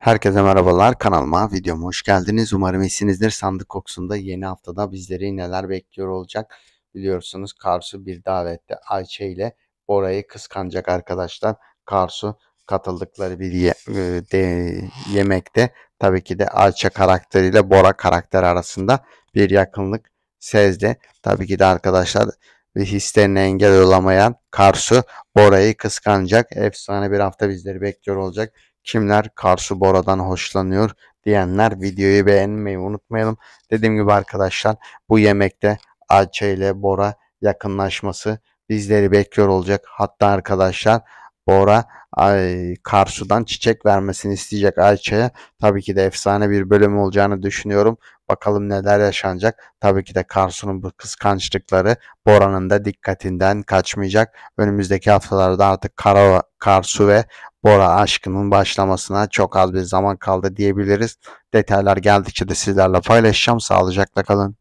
Herkese merhabalar kanalıma videoma hoş geldiniz. Umarım iyisinizdir. Sandık kokusunda yeni haftada bizleri neler bekliyor olacak biliyorsunuz Karsu bir davette Ayça ile Bora'yı kıskanacak arkadaşlar. Karsu katıldıkları bir ye e, de yemekte tabii ki de Ayça karakteriyle Bora karakter arasında bir yakınlık sezdi. Tabii ki de arkadaşlar ve hislerine engel olamayan Karsu Bora'yı kıskanacak. Efsane bir hafta bizleri bekliyor olacak kimler Karsu Bora'dan hoşlanıyor diyenler videoyu beğenmeyi unutmayalım. Dediğim gibi arkadaşlar bu yemekte Ayça ile Bora yakınlaşması bizleri bekliyor olacak. Hatta arkadaşlar Bora ay, karşıdan çiçek vermesini isteyecek Ayça'ya. Tabii ki de efsane bir bölüm olacağını düşünüyorum. Bakalım neler yaşanacak. Tabii ki de Karsu'nun bu kıskançlıkları Bora'nın da dikkatinden kaçmayacak. Önümüzdeki haftalarda artık Kara, Karsu ve Bora aşkının başlamasına çok az bir zaman kaldı diyebiliriz. Detaylar geldikçe de sizlerle paylaşacağım. Sağlıcakla kalın.